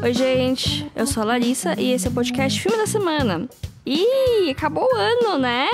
Oi, gente. Eu sou a Larissa e esse é o podcast Filme da Semana. E acabou o ano, né?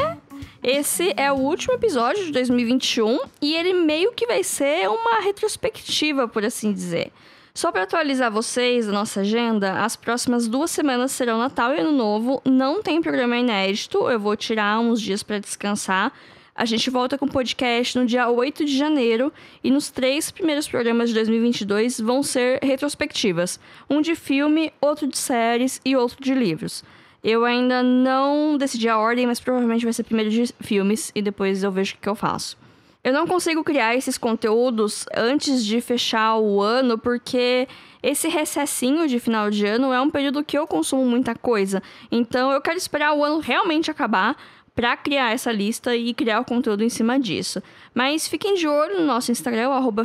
Esse é o último episódio de 2021 e ele meio que vai ser uma retrospectiva, por assim dizer. Só para atualizar vocês a nossa agenda, as próximas duas semanas serão Natal e Ano Novo, não tem programa inédito, eu vou tirar uns dias para descansar, a gente volta com o podcast no dia 8 de janeiro e nos três primeiros programas de 2022 vão ser retrospectivas: um de filme, outro de séries e outro de livros. Eu ainda não decidi a ordem, mas provavelmente vai ser primeiro de filmes e depois eu vejo o que eu faço. Eu não consigo criar esses conteúdos antes de fechar o ano porque esse recessinho de final de ano é um período que eu consumo muita coisa. Então eu quero esperar o ano realmente acabar para criar essa lista e criar o conteúdo em cima disso. Mas fiquem de olho no nosso Instagram, arroba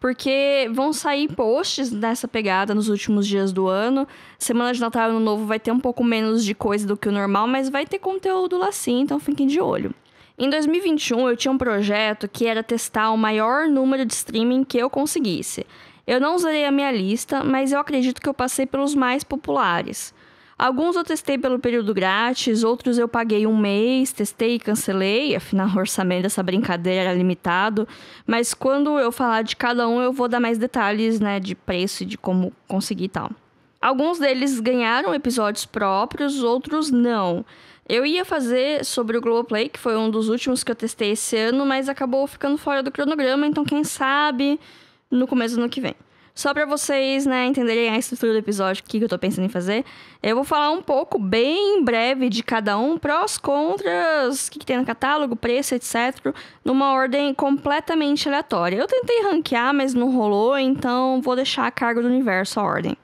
porque vão sair posts nessa pegada nos últimos dias do ano. Semana de Natal e Ano Novo vai ter um pouco menos de coisa do que o normal, mas vai ter conteúdo lá sim, então fiquem de olho. Em 2021, eu tinha um projeto que era testar o maior número de streaming que eu conseguisse. Eu não usei a minha lista, mas eu acredito que eu passei pelos mais populares. Alguns eu testei pelo período grátis, outros eu paguei um mês, testei e cancelei, afinal o orçamento dessa brincadeira era limitado, mas quando eu falar de cada um eu vou dar mais detalhes, né, de preço e de como conseguir tal. Alguns deles ganharam episódios próprios, outros não. Eu ia fazer sobre o Globoplay, que foi um dos últimos que eu testei esse ano, mas acabou ficando fora do cronograma, então quem sabe no começo do ano que vem. Só para vocês, né, entenderem a estrutura do episódio, o que, que eu tô pensando em fazer, eu vou falar um pouco, bem breve, de cada um, prós, contras, o que, que tem no catálogo, preço, etc., numa ordem completamente aleatória. Eu tentei ranquear, mas não rolou, então vou deixar a cargo do universo a ordem.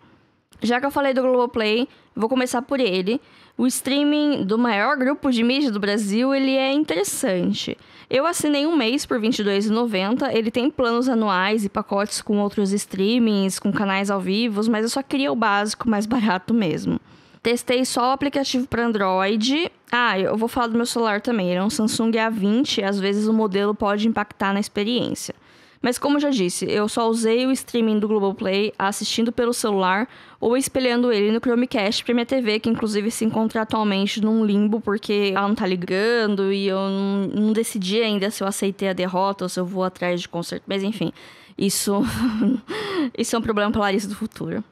Já que eu falei do Globoplay, vou começar por ele o streaming do maior grupo de mídia do Brasil, ele é interessante. Eu assinei um mês por R$ 22,90. Ele tem planos anuais e pacotes com outros streamings, com canais ao vivo, mas eu só queria o básico mais barato mesmo. Testei só o aplicativo para Android. Ah, eu vou falar do meu celular também. Ele é um Samsung A20, às vezes o modelo pode impactar na experiência. Mas como já disse, eu só usei o streaming do Globoplay assistindo pelo celular ou espelhando ele no Chromecast pra minha TV, que inclusive se encontra atualmente num limbo porque ela não tá ligando e eu não, decidi ainda se eu aceitei a derrota ou se eu vou atrás de conserto. Mas enfim, isso, isso é um problema pra Larissa do futuro.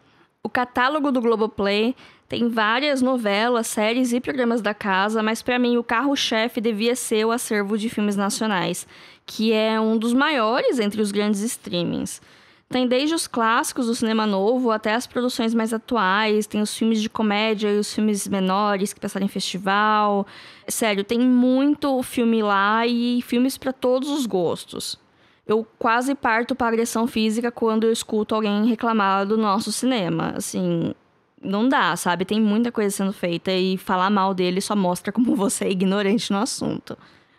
O catálogo do Globoplay tem várias novelas, séries e programas da casa, mas para mim o carro-chefe devia ser o acervo de filmes nacionais, que é um dos maiores entre os grandes streamings. Tem desde os clássicos do cinema novo até as produções mais atuais, tem os filmes de comédia e os filmes menores que passaram em festival. Sério, tem muito filme lá e filmes para todos os gostos eu quase parto para agressão física quando eu escuto alguém reclamar do nosso cinema. Assim, não dá, sabe? Tem muita coisa sendo feita e falar mal dele só mostra como você é ignorante no assunto.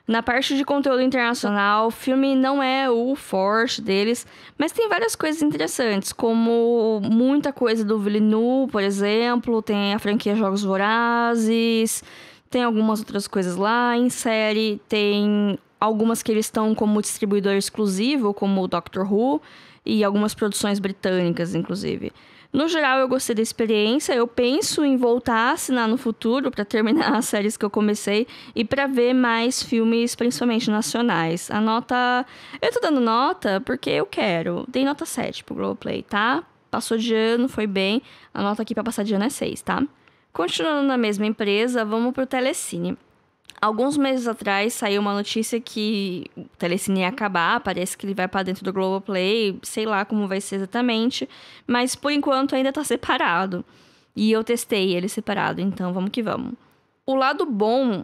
Na parte de conteúdo internacional, o filme não é o forte deles, mas tem várias coisas interessantes, como muita coisa do Villeneuve, por exemplo, tem a franquia Jogos Vorazes, tem algumas outras coisas lá em série, tem algumas que eles estão como distribuidor exclusivo, como o Doctor Who e algumas produções britânicas, inclusive. No geral, eu gostei da experiência. Eu penso em voltar a assinar no futuro para terminar as séries que eu comecei e para ver mais filmes, principalmente nacionais. A nota. Eu tô dando nota porque eu quero. Dei nota 7 pro Globoplay, tá? Passou de ano, foi bem. A nota aqui para passar de ano é 6, tá? Continuando na mesma empresa, vamos pro Telecine. Alguns meses atrás saiu uma notícia que o Telecine ia acabar, parece que ele vai para dentro do Globoplay, sei lá como vai ser exatamente, mas por enquanto ainda tá separado. E eu testei ele separado, então vamos que vamos. O lado bom,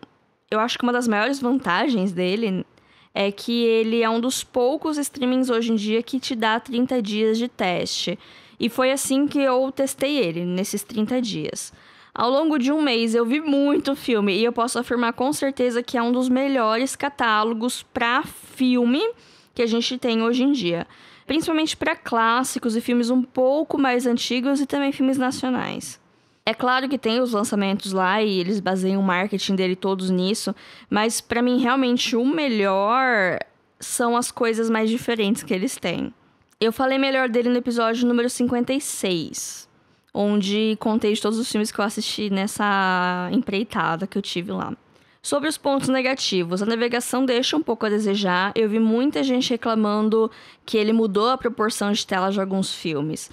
eu acho que uma das maiores vantagens dele é que ele é um dos poucos streamings hoje em dia que te dá 30 dias de teste. E foi assim que eu testei ele, nesses 30 dias. Ao longo de um mês, eu vi muito filme e eu posso afirmar com certeza que é um dos melhores catálogos para filme que a gente tem hoje em dia, principalmente para clássicos e filmes um pouco mais antigos e também filmes nacionais. É claro que tem os lançamentos lá e eles baseiam o marketing dele todos nisso, mas para mim realmente o melhor são as coisas mais diferentes que eles têm. Eu falei melhor dele no episódio número 56 onde contei de todos os filmes que eu assisti nessa empreitada que eu tive lá. Sobre os pontos negativos, a navegação deixa um pouco a desejar. Eu vi muita gente reclamando que ele mudou a proporção de tela de alguns filmes.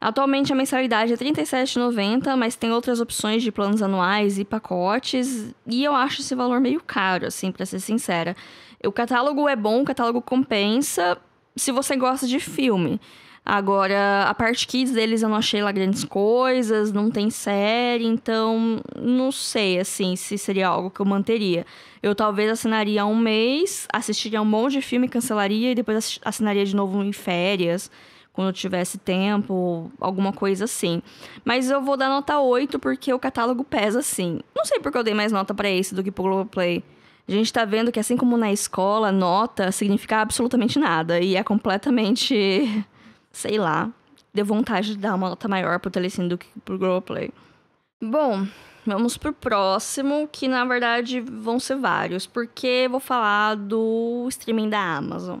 Atualmente a mensalidade é R$ 37,90, mas tem outras opções de planos anuais e pacotes, e eu acho esse valor meio caro, assim, para ser sincera. O catálogo é bom, o catálogo compensa se você gosta de filme. Agora, a parte kids deles eu não achei lá grandes coisas, não tem série, então não sei, assim, se seria algo que eu manteria. Eu talvez assinaria um mês, assistiria um monte de filme, cancelaria e depois assinaria de novo em férias, quando eu tivesse tempo, alguma coisa assim. Mas eu vou dar nota 8 porque o catálogo pesa, assim. Não sei porque eu dei mais nota para esse do que pro Globoplay. Play. A gente está vendo que, assim como na escola, nota significa absolutamente nada e é completamente sei lá, deu vontade de dar uma nota maior pro Telecine do que pro Globoplay. Bom, vamos pro próximo, que na verdade vão ser vários, porque vou falar do streaming da Amazon.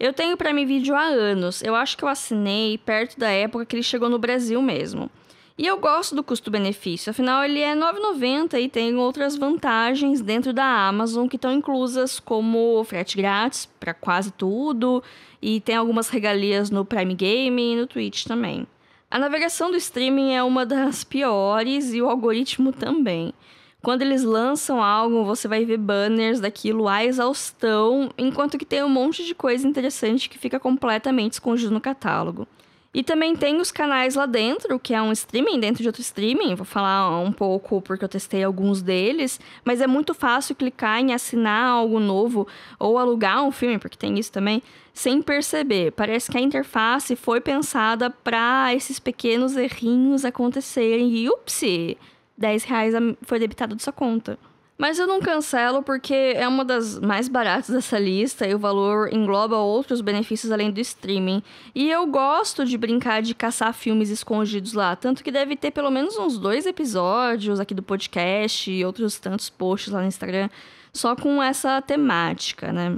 Eu tenho Prime Video há anos. Eu acho que eu assinei perto da época que ele chegou no Brasil mesmo. E eu gosto do custo-benefício, afinal ele é R$ 9,90 e tem outras vantagens dentro da Amazon que estão inclusas, como frete grátis para quase tudo, e tem algumas regalias no Prime Gaming e no Twitch também. A navegação do streaming é uma das piores e o algoritmo também. Quando eles lançam algo, você vai ver banners daquilo à exaustão, enquanto que tem um monte de coisa interessante que fica completamente escondido no catálogo. E também tem os canais lá dentro, que é um streaming dentro de outro streaming. Vou falar um pouco porque eu testei alguns deles, mas é muito fácil clicar em assinar algo novo ou alugar um filme, porque tem isso também, sem perceber. Parece que a interface foi pensada para esses pequenos errinhos acontecerem e upsi, 10 reais foi debitado de sua conta. Mas eu não cancelo porque é uma das mais baratas dessa lista e o valor engloba outros benefícios além do streaming. E eu gosto de brincar de caçar filmes escondidos lá, tanto que deve ter pelo menos uns dois episódios aqui do podcast e outros tantos posts lá no Instagram só com essa temática, né?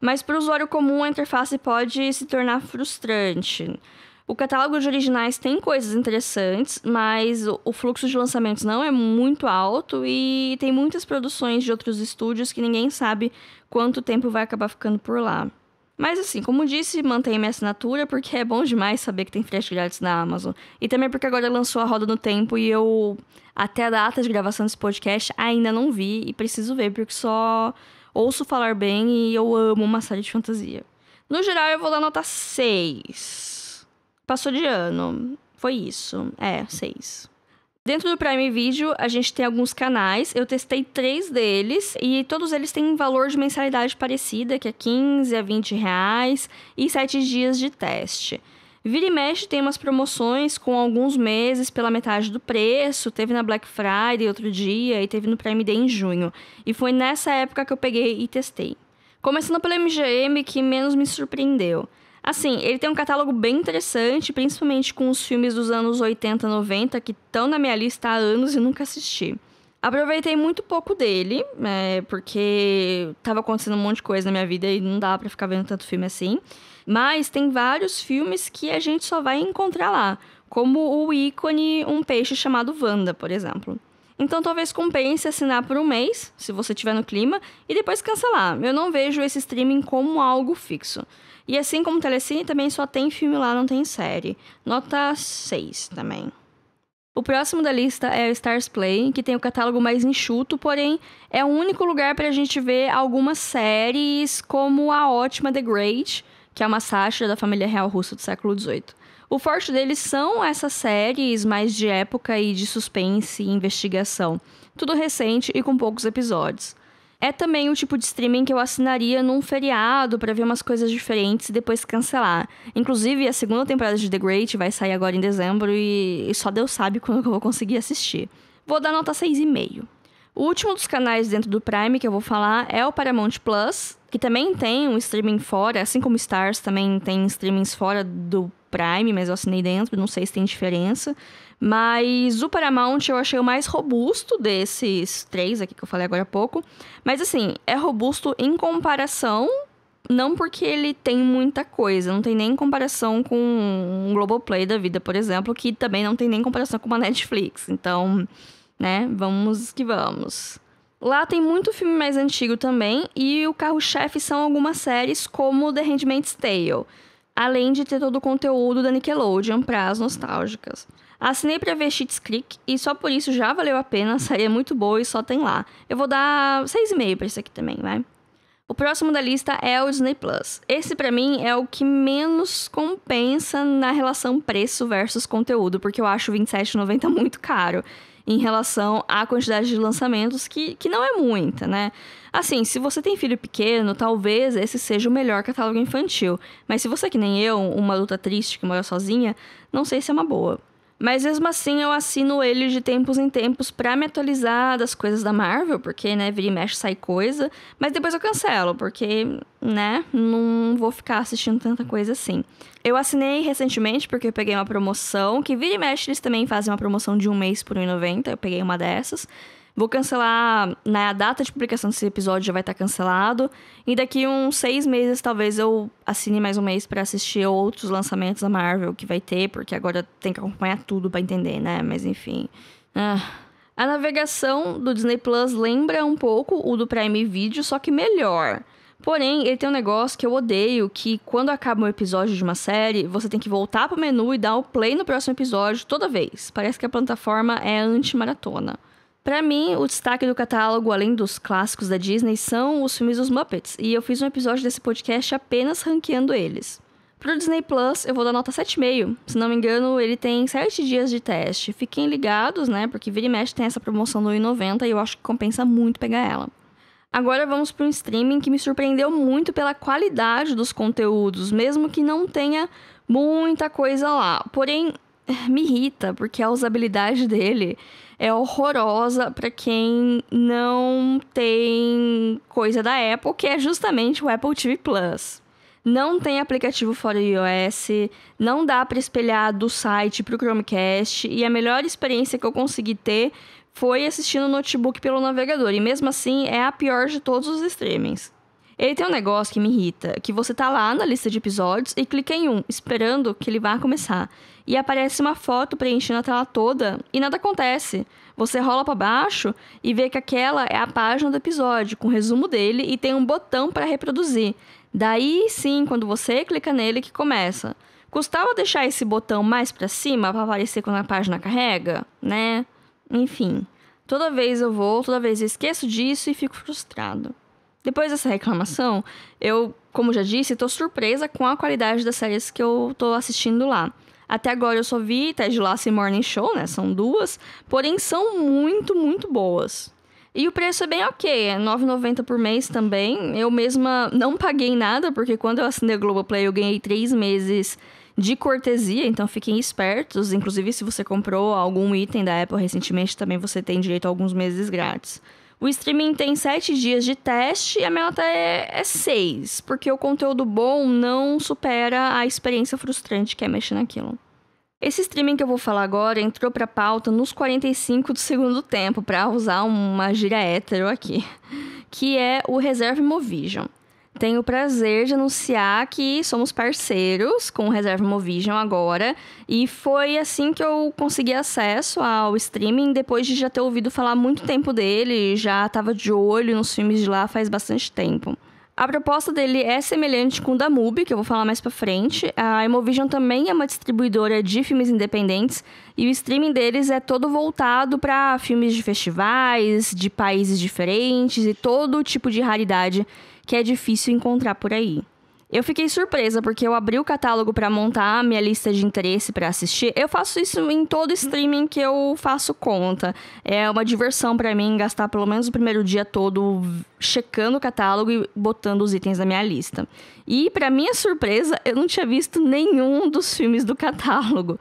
Mas para o usuário comum, a interface pode se tornar frustrante. O catálogo de originais tem coisas interessantes, mas o fluxo de lançamentos não é muito alto e tem muitas produções de outros estúdios que ninguém sabe quanto tempo vai acabar ficando por lá. Mas assim, como disse, mantenha minha assinatura porque é bom demais saber que tem frete grátis na Amazon. E também porque agora lançou a Roda no Tempo e eu, até a data de gravação desse podcast, ainda não vi e preciso ver porque só ouço falar bem e eu amo uma série de fantasia. No geral, eu vou dar nota 6. Passou de ano. Foi isso. É, seis. Dentro do Prime Video, a gente tem alguns canais. Eu testei três deles e todos eles têm um valor de mensalidade parecida, que é 15 a 20 reais e 7 dias de teste. Vira e mexe tem umas promoções com alguns meses pela metade do preço. Teve na Black Friday outro dia e teve no Prime Day em junho. E foi nessa época que eu peguei e testei. Começando pelo MGM, que menos me surpreendeu. Assim, ele tem um catálogo bem interessante, principalmente com os filmes dos anos 80, 90, que estão na minha lista há anos e nunca assisti. Aproveitei muito pouco dele, é, porque tava acontecendo um monte de coisa na minha vida e não dava para ficar vendo tanto filme assim. Mas tem vários filmes que a gente só vai encontrar lá, como o ícone Um Peixe Chamado Wanda, por exemplo. Então talvez compense assinar por um mês, se você tiver no clima, e depois cancelar. Eu não vejo esse streaming como algo fixo. E assim como o Telecine, também só tem filme lá, não tem série. Nota 6 também. O próximo da lista é o Stars Play, que tem o catálogo mais enxuto, porém é o único lugar para a gente ver algumas séries como a ótima The Great, que é uma sátira da família real russa do século XVIII. O forte deles são essas séries mais de época e de suspense e investigação. Tudo recente e com poucos episódios. É também o tipo de streaming que eu assinaria num feriado para ver umas coisas diferentes e depois cancelar. Inclusive, a segunda temporada de The Great vai sair agora em dezembro e, só Deus sabe quando eu vou conseguir assistir. Vou dar nota 6,5. O último dos canais dentro do Prime que eu vou falar é o Paramount Plus, que também tem um streaming fora, assim como Stars também tem streamings fora do Prime, mas eu assinei dentro, não sei se tem diferença. Mas o Paramount eu achei o mais robusto desses três aqui que eu falei agora há pouco. Mas assim, é robusto em comparação, não porque ele tem muita coisa, não tem nem comparação com um Globoplay da vida, por exemplo, que também não tem nem comparação com uma Netflix. Então, né, vamos que vamos. Lá tem muito filme mais antigo também, e o carro-chefe são algumas séries como The Handmaid's Tale além de ter todo o conteúdo da Nickelodeon para as nostálgicas. Assinei para ver Schitt's Creek e só por isso já valeu a pena, Seria é muito boa e só tem lá. Eu vou dar 6,5 para esse aqui também, vai. O próximo da lista é o Disney Plus. Esse para mim é o que menos compensa na relação preço versus conteúdo, porque eu acho R$ 27,90 muito caro em relação à quantidade de lançamentos, que, que não é muita, né? Assim, se você tem filho pequeno, talvez esse seja o melhor catálogo infantil. Mas se você que nem eu, uma luta triste que mora sozinha, não sei se é uma boa. Mas mesmo assim eu assino ele de tempos em tempos pra me atualizar das coisas da Marvel, porque, né, vira e mexe, sai coisa. Mas depois eu cancelo, porque, né, não vou ficar assistindo tanta coisa assim. Eu assinei recentemente porque eu peguei uma promoção, que vira e mexe eles também fazem uma promoção de um mês por R$1,90, eu peguei uma dessas. Vou cancelar. Na data de publicação desse episódio já vai estar tá cancelado. E daqui uns seis meses, talvez eu assine mais um mês para assistir outros lançamentos da Marvel que vai ter, porque agora tem que acompanhar tudo para entender, né? Mas enfim. Ah. A navegação do Disney Plus lembra um pouco o do Prime Video, só que melhor. Porém, ele tem um negócio que eu odeio, que quando acaba um episódio de uma série, você tem que voltar pro menu e dar o play no próximo episódio toda vez. Parece que a plataforma é anti-maratona. Para mim, o destaque do catálogo, além dos clássicos da Disney, são os filmes dos Muppets, e eu fiz um episódio desse podcast apenas ranqueando eles. Pro Disney Plus, eu vou dar nota 7,5. Se não me engano, ele tem 7 dias de teste. Fiquem ligados, né? Porque vira e mexe tem essa promoção do 1,90 e eu acho que compensa muito pegar ela. Agora vamos para um streaming que me surpreendeu muito pela qualidade dos conteúdos, mesmo que não tenha muita coisa lá. Porém, me irrita, porque a usabilidade dele é horrorosa para quem não tem coisa da Apple, que é justamente o Apple TV Plus. Não tem aplicativo fora do iOS, não dá para espelhar do site para o Chromecast, e a melhor experiência que eu consegui ter foi assistindo o notebook pelo navegador, e mesmo assim é a pior de todos os streamings. Ele tem um negócio que me irrita, que você tá lá na lista de episódios e clica em um, esperando que ele vá começar e aparece uma foto preenchendo a tela toda e nada acontece. Você rola para baixo e vê que aquela é a página do episódio, com resumo dele e tem um botão para reproduzir. Daí sim, quando você clica nele que começa. Custava deixar esse botão mais para cima para aparecer quando a página carrega, né? Enfim, toda vez eu vou, toda vez eu esqueço disso e fico frustrado. Depois dessa reclamação, eu, como já disse, estou surpresa com a qualidade das séries que eu estou assistindo lá. Até agora eu só vi Ted Lasso e Morning Show, né? São duas, porém são muito, muito boas. E o preço é bem ok, é 9,90 por mês também. Eu mesma não paguei nada, porque quando eu assinei a Globoplay eu ganhei três meses de cortesia, então fiquem espertos. Inclusive, se você comprou algum item da Apple recentemente, também você tem direito a alguns meses grátis. O streaming tem sete dias de teste e a minha nota é, é seis, porque o conteúdo bom não supera a experiência frustrante que é mexer naquilo. Esse streaming que eu vou falar agora entrou pra pauta nos 45 do segundo tempo, para usar uma gíria hétero aqui, que é o Reserve Movision. Tenho o prazer de anunciar que somos parceiros com o Reserva Movision agora. E foi assim que eu consegui acesso ao streaming, depois de já ter ouvido falar muito tempo dele, já estava de olho nos filmes de lá faz bastante tempo. A proposta dele é semelhante com o da MUBI, que eu vou falar mais pra frente. A Emovision também é uma distribuidora de filmes independentes e o streaming deles é todo voltado para filmes de festivais, de países diferentes e todo tipo de raridade que é difícil encontrar por aí. Eu fiquei surpresa porque eu abri o catálogo para montar a minha lista de interesse para assistir. Eu faço isso em todo streaming que eu faço conta. É uma diversão para mim gastar pelo menos o primeiro dia todo checando o catálogo e botando os itens da minha lista. E para minha surpresa, eu não tinha visto nenhum dos filmes do catálogo.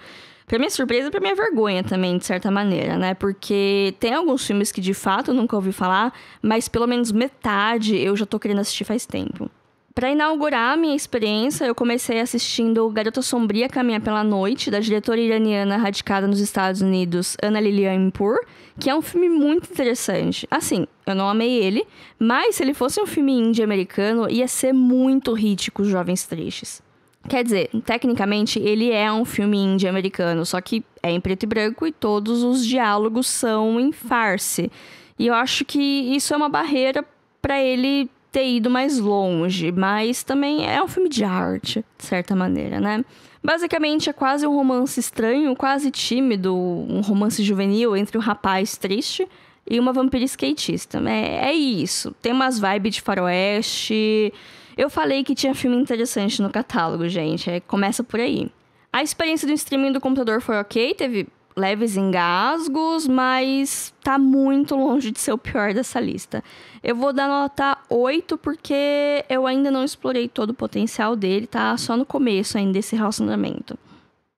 Pra minha surpresa e pra minha vergonha também, de certa maneira, né? Porque tem alguns filmes que de fato eu nunca ouvi falar, mas pelo menos metade eu já tô querendo assistir faz tempo. Para inaugurar a minha experiência, eu comecei assistindo Garota Sombria Caminha pela Noite, da diretora iraniana radicada nos Estados Unidos, Ana Lilian Impur, que é um filme muito interessante. Assim, eu não amei ele, mas se ele fosse um filme indie americano, ia ser muito hit com os jovens tristes. Quer dizer, tecnicamente ele é um filme indie americano, só que é em preto e branco e todos os diálogos são em farce. E eu acho que isso é uma barreira para ele ter ido mais longe, mas também é um filme de arte, de certa maneira, né? Basicamente é quase um romance estranho, quase tímido, um romance juvenil entre um rapaz triste e uma vampira skatista. É, é isso. Tem umas vibes de faroeste. Eu falei que tinha filme interessante no catálogo, gente. É, começa por aí. A experiência do streaming do computador foi ok, teve leves engasgos, mas tá muito longe de ser o pior dessa lista. Eu vou dar nota 8 porque eu ainda não explorei todo o potencial dele, tá só no começo ainda desse relacionamento.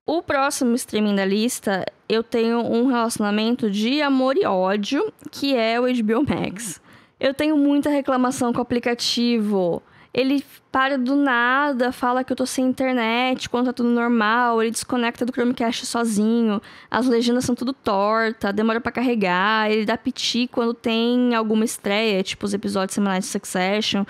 O próximo streaming da lista, eu tenho um relacionamento de amor e ódio, que é o HBO Max. Eu tenho muita reclamação com o aplicativo ele para do nada, fala que eu tô sem internet, quando tá tudo normal, ele desconecta do Chromecast sozinho, as legendas são tudo torta, demora para carregar, ele dá piti quando tem alguma estreia, tipo os episódios semanais de Succession.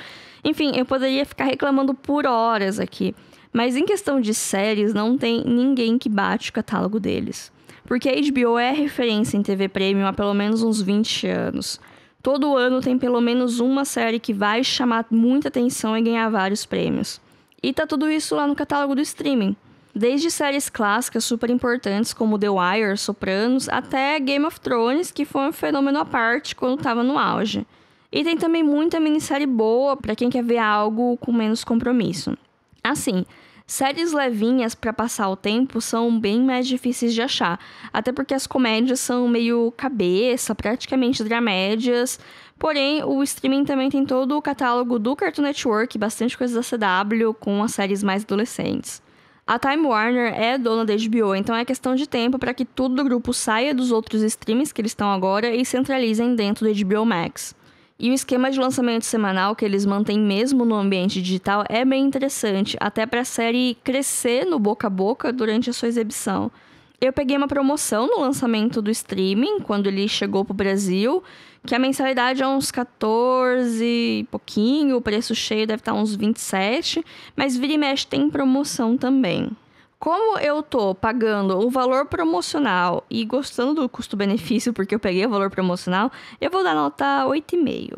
Enfim, eu poderia ficar reclamando por horas aqui. Mas em questão de séries, não tem ninguém que bate o catálogo deles. Porque a HBO é referência em TV Premium há pelo menos uns 20 anos. Todo ano tem pelo menos uma série que vai chamar muita atenção e ganhar vários prêmios. E tá tudo isso lá no catálogo do streaming. Desde séries clássicas super importantes como The Wire, Sopranos, até Game of Thrones, que foi um fenômeno à parte quando estava no auge. E tem também muita minissérie boa para quem quer ver algo com menos compromisso. Assim, Séries levinhas para passar o tempo são bem mais difíceis de achar, até porque as comédias são meio cabeça, praticamente dramédias. Porém, o streaming também tem todo o catálogo do Cartoon Network, bastante coisa da CW, com as séries mais adolescentes. A Time Warner é dona da HBO, então é questão de tempo para que tudo do grupo saia dos outros streams que eles estão agora e centralizem dentro da HBO Max. E o esquema de lançamento semanal que eles mantêm mesmo no ambiente digital é bem interessante, até para a série crescer no boca a boca durante a sua exibição. Eu peguei uma promoção no lançamento do streaming, quando ele chegou pro Brasil, que a mensalidade é uns 14 e pouquinho, o preço cheio deve estar uns 27, mas vira e mexe tem promoção também. Como eu tô pagando o valor promocional e gostando do custo-benefício porque eu peguei o valor promocional, eu vou dar nota 8,5.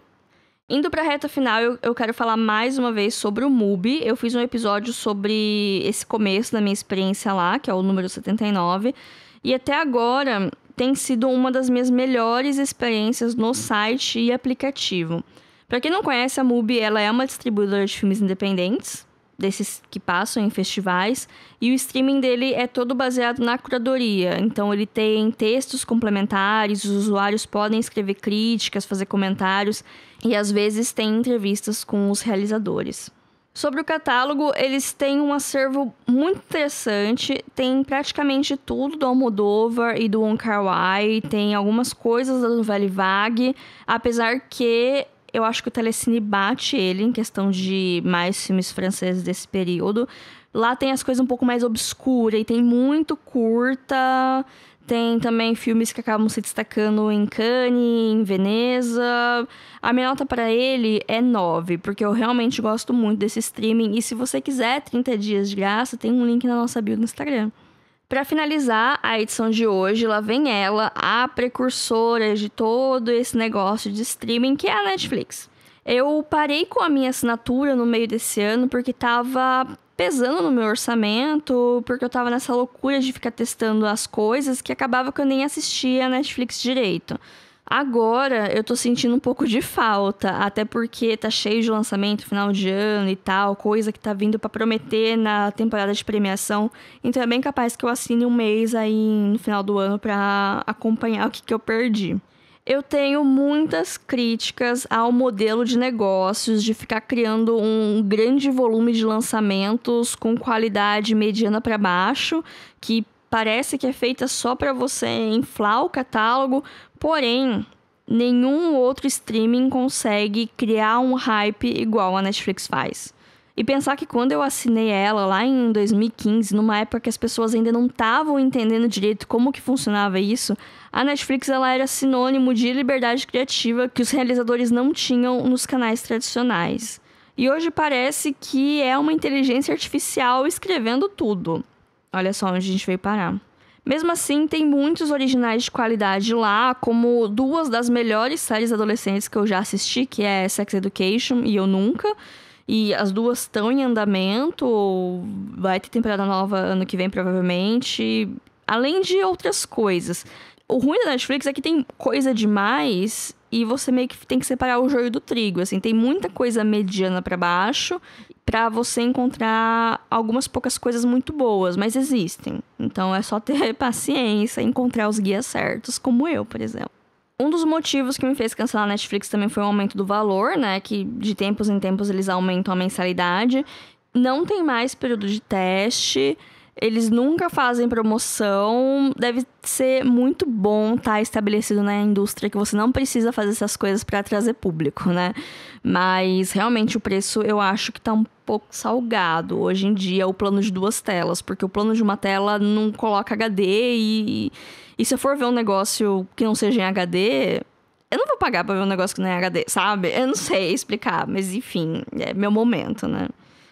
Indo para a reta final, eu, eu, quero falar mais uma vez sobre o MUBI. Eu fiz um episódio sobre esse começo da minha experiência lá, que é o número 79. E até agora tem sido uma das minhas melhores experiências no site e aplicativo. Para quem não conhece, a MUBI ela é uma distribuidora de filmes independentes desses que passam em festivais, e o streaming dele é todo baseado na curadoria. Então ele tem textos complementares, os usuários podem escrever críticas, fazer comentários e às vezes tem entrevistas com os realizadores. Sobre o catálogo, eles têm um acervo muito interessante, tem praticamente tudo do Almodóvar e do Wong Kar-wai, tem algumas coisas da novela Vague, apesar que eu acho que o Telecine bate ele em questão de mais filmes franceses desse período. Lá tem as coisas um pouco mais obscuras e tem muito curta. Tem também filmes que acabam se destacando em Cannes, em Veneza. A minha nota para ele é 9, porque eu realmente gosto muito desse streaming. E se você quiser 30 dias de graça, tem um link na nossa bio no Instagram. Para finalizar a edição de hoje, lá vem ela, a precursora de todo esse negócio de streaming que é a Netflix. Eu parei com a minha assinatura no meio desse ano porque tava pesando no meu orçamento, porque eu tava nessa loucura de ficar testando as coisas que acabava que eu nem assistia a Netflix direito. Agora eu tô sentindo um pouco de falta, até porque tá cheio de lançamento final de ano e tal, coisa que tá vindo para prometer na temporada de premiação. Então é bem capaz que eu assine um mês aí no final do ano para acompanhar o que, que eu perdi. Eu tenho muitas críticas ao modelo de negócios de ficar criando um grande volume de lançamentos com qualidade mediana para baixo, que parece que é feita só para você inflar o catálogo, Porém, nenhum outro streaming consegue criar um hype igual a Netflix faz. E pensar que quando eu assinei ela lá em 2015, numa época que as pessoas ainda não estavam entendendo direito como que funcionava isso, a Netflix ela era sinônimo de liberdade criativa que os realizadores não tinham nos canais tradicionais. E hoje parece que é uma inteligência artificial escrevendo tudo. Olha só onde a gente veio parar. Mesmo assim, tem muitos originais de qualidade lá, como duas das melhores séries adolescentes que eu já assisti, que é Sex Education e Eu Nunca. E as duas estão em andamento, vai ter temporada nova ano que vem, provavelmente. Além de outras coisas. O ruim da Netflix é que tem coisa demais e você meio que tem que separar o joio do trigo, assim, tem muita coisa mediana para baixo para você encontrar algumas poucas coisas muito boas, mas existem. Então é só ter paciência e encontrar os guias certos, como eu, por exemplo. Um dos motivos que me fez cancelar a Netflix também foi o aumento do valor, né? Que de tempos em tempos eles aumentam a mensalidade. Não tem mais período de teste. Eles nunca fazem promoção. Deve ser muito bom estar tá estabelecido na indústria que você não precisa fazer essas coisas para trazer público, né? Mas realmente o preço eu acho que tá um pouco salgado hoje em dia o plano de duas telas, porque o plano de uma tela não coloca HD e, e se eu for ver um negócio que não seja em HD, eu não vou pagar para ver um negócio que não é HD, sabe? Eu não sei explicar, mas enfim, é meu momento, né?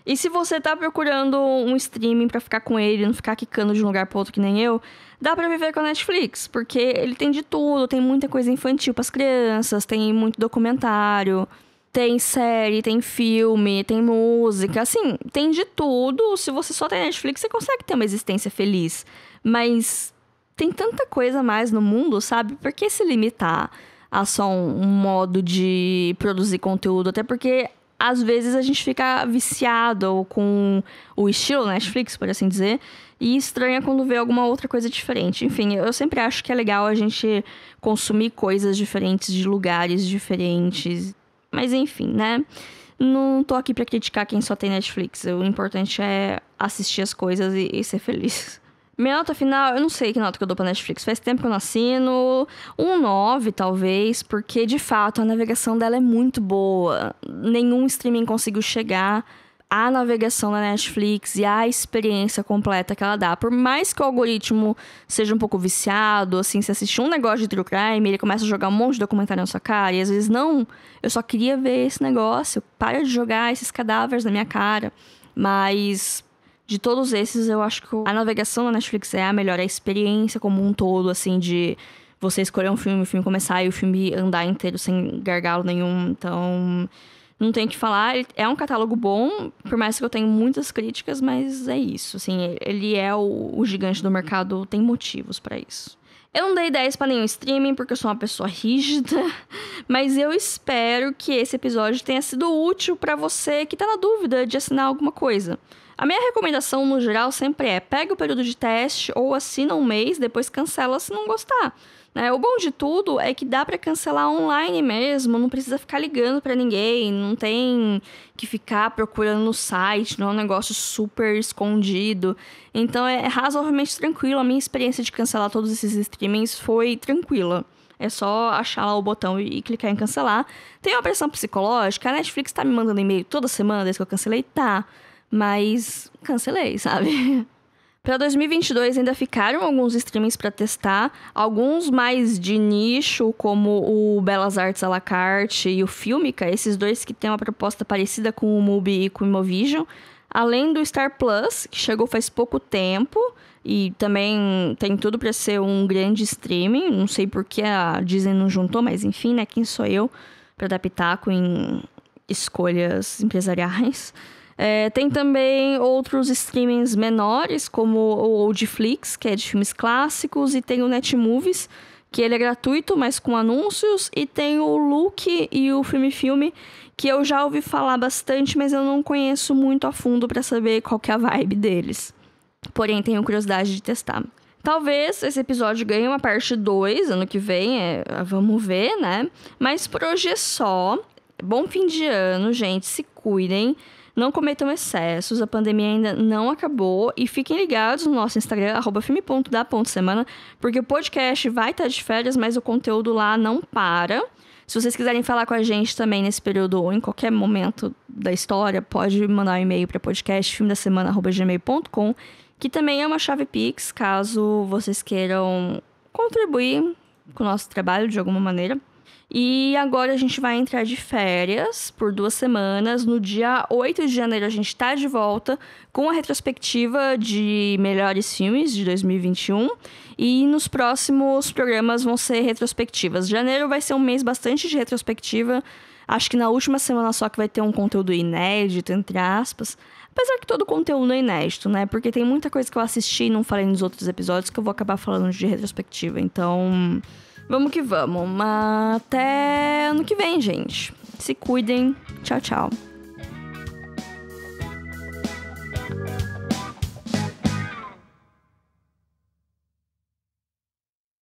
E se você tá procurando um streaming para ficar com ele, não ficar quicando de um lugar para outro que nem eu, dá para viver com a Netflix, porque ele tem de tudo, tem muita coisa infantil para as crianças, tem muito documentário, tem série, tem filme, tem música, assim, tem de tudo. Se você só tem Netflix, você consegue ter uma existência feliz. Mas tem tanta coisa mais no mundo, sabe? Por que se limitar a só um modo de produzir conteúdo? Até porque às vezes a gente fica viciado ou com o estilo Netflix, por assim dizer, e estranha quando vê alguma outra coisa diferente. Enfim, eu sempre acho que é legal a gente consumir coisas diferentes de lugares diferentes. Mas enfim, né? Não tô aqui para criticar quem só tem Netflix. O importante é assistir as coisas e, e ser feliz. Minha nota final, eu não sei que nota que eu dou pra Netflix. Faz tempo que eu não assino. Um 9, talvez, porque de fato a navegação dela é muito boa. Nenhum streaming conseguiu chegar à navegação da Netflix e à experiência completa que ela dá. Por mais que o algoritmo seja um pouco viciado, assim, se assistir um negócio de true crime, ele começa a jogar um monte de documentário na sua cara. E às vezes, não, eu só queria ver esse negócio. Para de jogar esses cadáveres na minha cara. Mas de todos esses, eu acho que a navegação da Netflix é a melhor, é a experiência como um todo, assim, de você escolher um filme, o filme começar e o filme andar inteiro sem gargalo nenhum. Então, não tenho o que falar. É um catálogo bom, por mais que eu tenha muitas críticas, mas é isso. Assim, ele é o, o gigante do mercado, tem motivos para isso. Eu não dei 10 para nenhum streaming porque eu sou uma pessoa rígida, mas eu espero que esse episódio tenha sido útil para você que tá na dúvida de assinar alguma coisa. A minha recomendação no geral sempre é: pega o período de teste ou assina um mês, depois cancela se não gostar. Né? O bom de tudo é que dá para cancelar online mesmo, não precisa ficar ligando para ninguém, não tem que ficar procurando no site, não é um negócio super escondido. Então é razoavelmente tranquilo. A minha experiência de cancelar todos esses streamings foi tranquila. É só achar lá o botão e clicar em cancelar. Tem uma pressão psicológica. A Netflix tá me mandando e-mail toda semana desde que eu cancelei? Tá mas cancelei, sabe? Para 2022 ainda ficaram alguns streamings para testar, alguns mais de nicho, como o Belas Artes à la carte e o Filmica, esses dois que têm uma proposta parecida com o Mubi e com o Imovision, além do Star Plus, que chegou faz pouco tempo e também tem tudo para ser um grande streaming, não sei por que a Disney não juntou, mas enfim, né, quem sou eu para adaptar com em escolhas empresariais. É, tem também outros streamings menores, como o Oldflix, que é de filmes clássicos, e tem o Netmovies, que ele é gratuito, mas com anúncios, e tem o Look e o Filme Filme, que eu já ouvi falar bastante, mas eu não conheço muito a fundo para saber qual que é a vibe deles. Porém, tenho curiosidade de testar. Talvez esse episódio ganhe uma parte 2 ano que vem, é, ah, vamos ver, né? Mas por hoje é só. Bom fim de ano, gente, se cuidem. Não cometam excessos, a pandemia ainda não acabou e fiquem ligados no nosso Instagram, arroba filme.da.semana, porque o podcast vai estar de férias, mas o conteúdo lá não para. Se vocês quiserem falar com a gente também nesse período ou em qualquer momento da história, pode mandar um e-mail para podcastfilme_da_semana@gmail.com, que também é uma chave Pix, caso vocês queiram contribuir com o nosso trabalho de alguma maneira. E agora a gente vai entrar de férias por duas semanas. No dia 8 de janeiro a gente tá de volta com a retrospectiva de melhores filmes de 2021. E nos próximos programas vão ser retrospectivas. Janeiro vai ser um mês bastante de retrospectiva. Acho que na última semana só que vai ter um conteúdo inédito, entre aspas. Apesar que todo conteúdo é inédito, né? Porque tem muita coisa que eu assisti e não falei nos outros episódios que eu vou acabar falando de retrospectiva. Então. Vamos que vamos. Mas até ano que vem, gente. Se cuidem. Tchau, tchau.